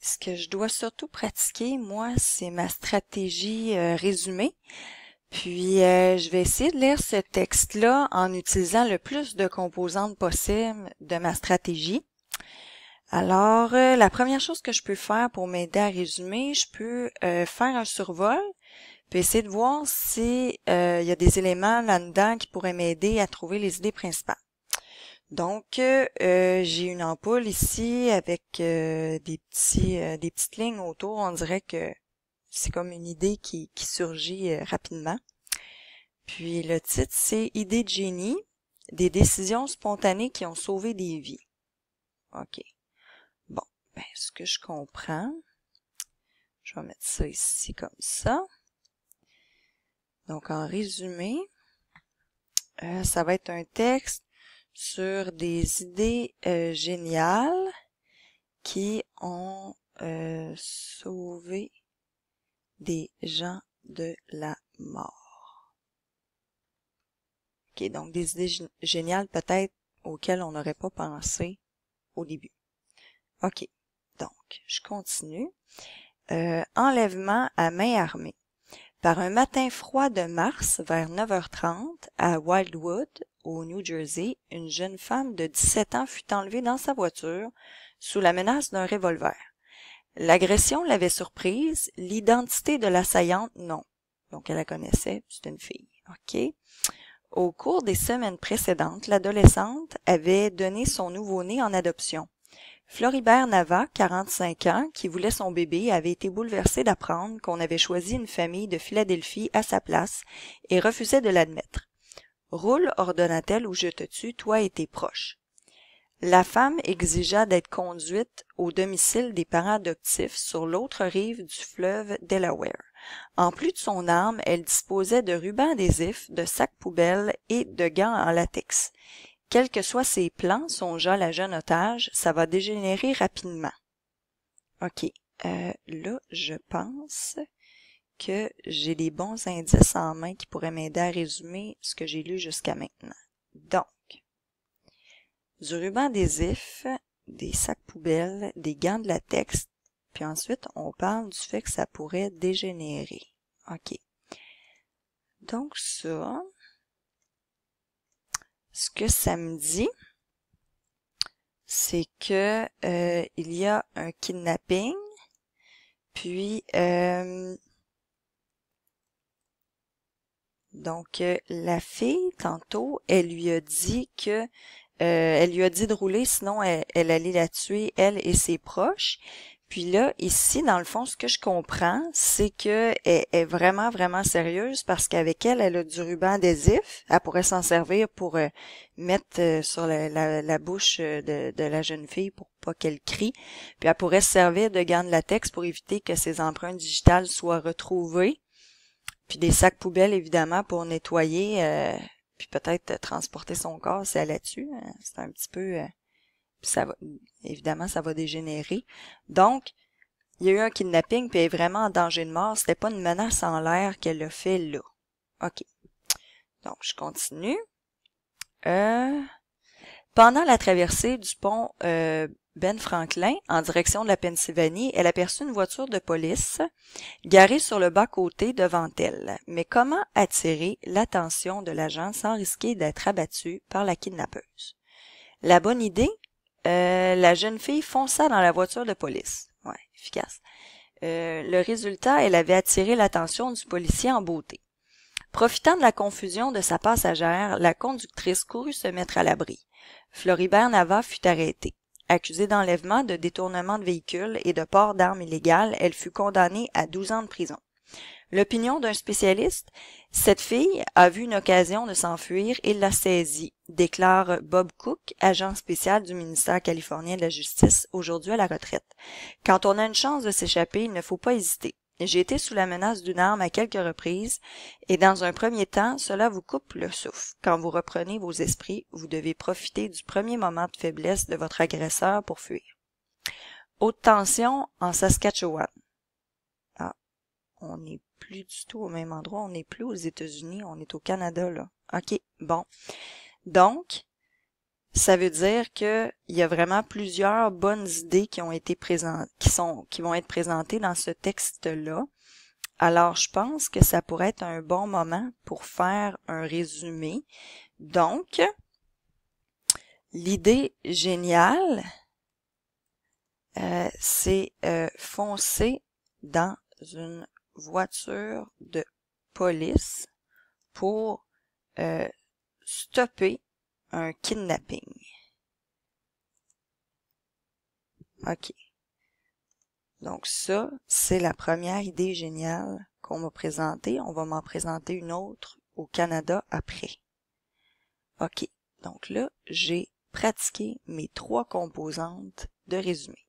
ce que je dois surtout pratiquer, moi, c'est ma stratégie euh, résumée. Puis euh, je vais essayer de lire ce texte-là en utilisant le plus de composantes possibles de ma stratégie. Alors, euh, la première chose que je peux faire pour m'aider à résumer, je peux faire un survol, puis essayer de voir si il y a des éléments là-dedans qui pourraient m'aider à trouver les idées principales. Donc, euh, j'ai une ampoule ici avec euh, des petits euh, des petites lignes autour. On dirait que c'est comme une idée qui, qui surgit rapidement. Puis le titre, c'est « Idée de génie, des décisions spontanées qui ont sauvé des vies ». OK. Bon, ben, ce que je comprends, je vais mettre ça ici comme ça. Donc, en résumé, ça va être un texte sur des idées euh, géniales qui ont euh, sauvé des gens de la mort. Ok, donc des idées géniales peut-être auxquelles on n'aurait pas pensé au début. Ok, donc je continue. Euh, enlèvement à main armée par un matin froid de mars vers 9h30 à Wildwood, au New Jersey, une jeune femme de 17 ans fut enlevée dans sa voiture sous la menace d'un revolver. L'agression l'avait surprise, l'identité de l'assaillante non. Donc elle la connaissait, c'est une fille. Au cours des semaines précédentes, l'adolescente avait donné son nouveau-né en adoption. Floribert Nava, 45 ans, qui voulait son bébé, avait été bouleversé d'apprendre qu'on avait choisi une famille de Philadelphie à sa place et refusait de l'admettre. Roule, ordonna-t-elle, ou je te tue, toi et tes proches. La femme exigea d'être conduite au domicile des parents adoptifs sur l'autre rive du fleuve Delaware. En plus de son arme, elle disposait de rubans adhésifs, de sacs poubelles et de gants en latex. Quels que soient ses plans, songea la jeune otage, ça va dégénérer rapidement. OK. Euh, là, je pense que j'ai des bons indices en main qui pourraient m'aider à résumer ce que j'ai lu jusqu'à maintenant. Donc, du ruban des ifs, des sacs poubelles, des gants de latex, puis ensuite, on parle du fait que ça pourrait dégénérer. OK. Donc ça, ce que ça me dit, c'est que euh, il y a un kidnapping, puis euh, donc euh, la fille tantôt, elle lui a dit que elle lui a dit de rouler, sinon elle allait la tuer elle et ses proches. Puis là, ici, dans le fond, ce que je comprends, c'est que est vraiment, vraiment sérieuse parce qu'avec elle, elle a du ruban adhésif. Elle pourrait s'en servir pour euh, mettre euh, sur la, bouche euh, de, la jeune fille pour pas qu'elle crie. Puis elle pourrait se servir de garde de latex pour éviter que ses empreintes digitales soient retrouvées. Puis des sacs poubelles, évidemment, pour nettoyer, puis peut-être transporter son corps si elle là-dessus. Hein. C'est un petit peu ça évidemment, ça va dégénérer. Donc, il y a eu un kidnapping, puis elle est vraiment en danger de mort. C'était pas une menace en l'air qu'elle a fait là. OK. Donc, je continue. Euh, pendant la traversée du pont euh, Ben Franklin en direction de la Pennsylvanie, elle aperçut une voiture de police garée sur le bas-côté devant elle. Mais comment attirer l'attention de l'agent sans risquer d'être abattue par la kidnappeuse? La bonne idée euh, la jeune fille fonça dans la voiture de police. Ouais, efficace. Euh, le résultat, elle avait attiré l'attention du policier en beauté. Profitant de la confusion de sa passagère, la conductrice courut se mettre à l'abri. Floribert Nava fut arrêtée. Accusée d'enlèvement, de détournement de véhicule et de port d'armes illégales, elle fut condamnée à 12 ans de prison. L'opinion d'un spécialiste, cette fille a vu une occasion de s'enfuir et l'a saisie, déclare Bob Cook, agent spécial du ministère californien de la Justice, aujourd'hui à la retraite. Quand on a une chance de s'échapper, il ne faut pas hésiter. J'ai été sous la menace d'une arme à quelques reprises, et dans un premier temps, cela vous coupe le souffle. Quand vous reprenez vos esprits, vous devez profiter du premier moment de faiblesse de votre agresseur pour fuir. Haute tension en Saskatchewan. Ah, on est plus du tout au même endroit. On n'est plus aux États-Unis, on est au Canada, là. OK, bon. Donc, ça veut dire qu'il y a vraiment plusieurs bonnes idées qui ont été présentes, qui sont, qui vont être présentées dans ce texte-là. Alors, je pense que ça pourrait être un bon moment pour faire un résumé. Donc, l'idée géniale, euh, c'est euh, foncer dans une voiture de police pour euh, stopper un kidnapping. OK. Donc ça, c'est la première idée géniale qu'on m'a présentée. On va m'en présenter une autre au Canada après. OK. Donc là, j'ai pratiqué mes trois composantes de résumé.